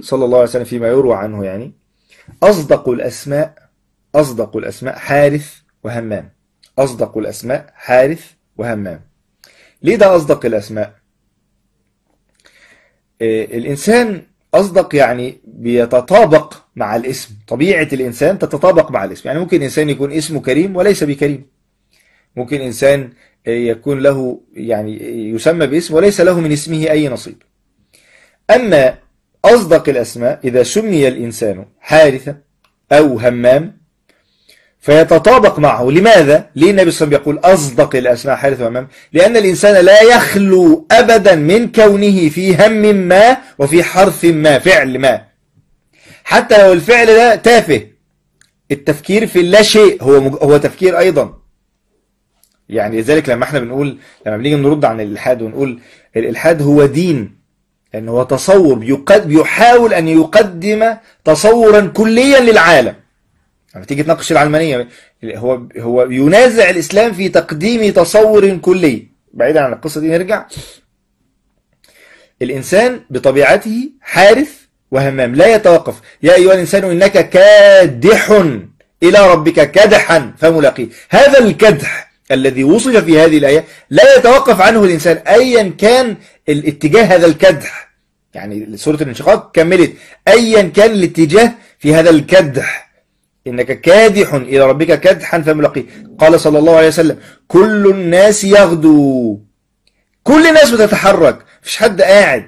صلى الله عليه وسلم فيما يروى عنه يعني أصدق الأسماء أصدق الأسماء حارث وهمام أصدق الأسماء حارث وهمام ليه ده أصدق الأسماء آه، الإنسان أصدق يعني بيتطابق مع الاسم طبيعة الإنسان تتطابق مع الاسم يعني ممكن إنسان يكون اسمه كريم وليس بكريم ممكن إنسان آه، يكون له يعني يسمى باسم وليس له من اسمه أي نصيب أما أصدق الأسماء إذا سمي الإنسان حارثا أو همام فيتطابق معه لماذا؟ ليه النبي صلى الله عليه وسلم يقول أصدق الأسماء حارث وهمام لأن الإنسان لا يخلو أبدا من كونه في هم ما وفي حرف ما فعل ما حتى لو الفعل ده تافه التفكير في اللا شيء هو مج... هو تفكير أيضا يعني لذلك لما احنا بنقول لما بنيجي نرد عن الإلحاد ونقول الإلحاد هو دين لأنه هو تصور بيحاول أن يقدم تصورا كليا للعالم لما تيجي تناقش العلمانية هو هو ينازع الإسلام في تقديم تصور كلي بعيدا عن القصة دي نرجع الإنسان بطبيعته حارث وهمام لا يتوقف يا أيها الإنسان إنك كادح إلى ربك كدحا فملاقيه هذا الكدح الذي وصف في هذه الآية لا يتوقف عنه الإنسان أيا كان الاتجاه هذا الكدح يعني سورة الانشقاق كملت أيا كان الاتجاه في هذا الكدح إنك كادح إلى ربك كدحا فملقي قال صلى الله عليه وسلم كل الناس يغدو كل الناس بتتحرك مش حد قاعد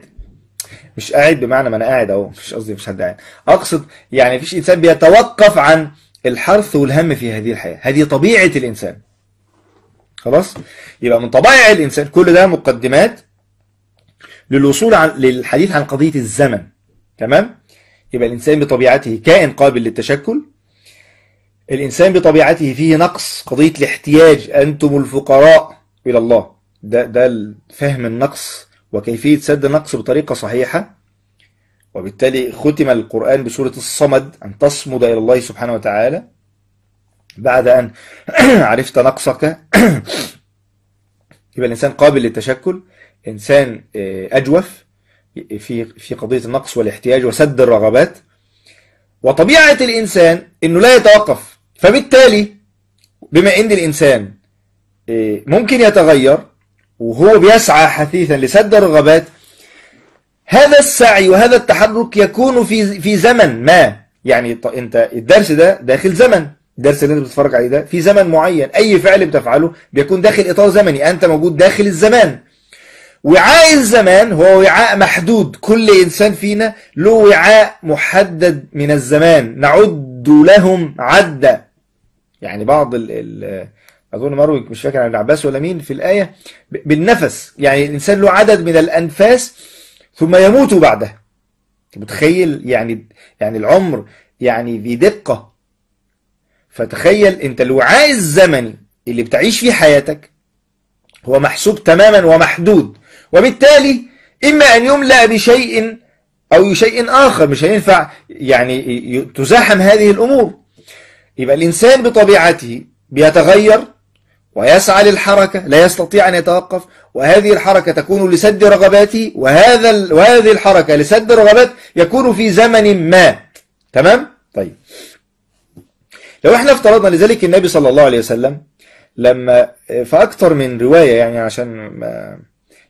مش قاعد بمعنى ما انا قاعد اهو مش قصدي مش حد قاعد اقصد يعني فيش انسان بيتوقف عن الحرث والهم في هذه الحياه هذه طبيعه الانسان خلاص يبقى من طبائع الإنسان كل ده مقدمات للوصول عن للحديث عن قضية الزمن تمام يبقى الإنسان بطبيعته كائن قابل للتشكل الإنسان بطبيعته فيه نقص قضية الاحتياج أنتم الفقراء إلى الله ده, ده فهم النقص وكيفية سد النقص بطريقة صحيحة وبالتالي ختم القرآن بسورة الصمد أن تصمد إلى الله سبحانه وتعالى بعد أن عرفت نقصك يبقى الإنسان قابل للتشكل إنسان آه، أجوف في في قضية النقص والاحتياج وسد الرغبات وطبيعة الإنسان أنه لا يتوقف فبالتالي بما أن الإنسان آه، ممكن يتغير وهو بيسعى حثيثا لسد الرغبات هذا السعي وهذا التحرك يكون في في زمن ما يعني انت الدرس ده داخل زمن الدرس اللي انت بتتفرج عليه ده في زمن معين اي فعل بتفعله بيكون داخل اطار زمني انت موجود داخل الزمان وعاء الزمان هو وعاء محدود كل انسان فينا له وعاء محدد من الزمان نعد لهم عدا يعني بعض ال ال اظن مروي مش فاكر عن العباس ولا مين في الايه بالنفس يعني الانسان له عدد من الانفاس ثم يموت بعدها متخيل يعني يعني العمر يعني بدقه دقه فتخيل انت الوعاء الزمني اللي بتعيش فيه حياتك هو محسوب تماما ومحدود وبالتالي إما أن يملأ بشيء أو شيء آخر مش هينفع يعني تزاحم هذه الأمور يبقى الإنسان بطبيعته بيتغير ويسعى للحركة لا يستطيع أن يتوقف وهذه الحركة تكون لسد رغباته وهذا وهذه الحركة لسد رغبات يكون في زمن ما تمام؟ طيب لو احنا افترضنا لذلك النبي صلى الله عليه وسلم لما في أكتر من رواية يعني عشان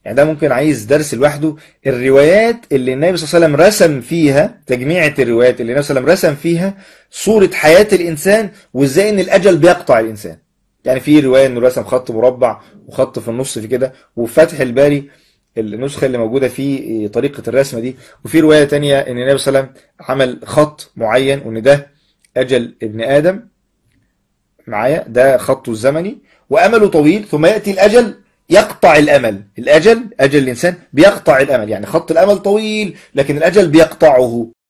يعني ده ممكن عايز درس لوحده الروايات اللي النبي صلى الله عليه وسلم رسم فيها تجميعة الروايات اللي النبي صلى الله عليه وسلم رسم فيها صورة حياة الإنسان وإزاي إن الأجل بيقطع الإنسان يعني في رواية إنه رسم خط مربع وخط في النص في كده وفتح الباري النسخة اللي موجودة في طريقة الرسمة دي وفي رواية تانية إن النبي صلى الله عليه وسلم عمل خط معين وإن ده أجل ابن آدم معايا ده خطه الزمني وأمله طويل ثم يأتي الأجل يقطع الأمل الأجل أجل الإنسان بيقطع الأمل يعني خط الأمل طويل لكن الأجل بيقطعه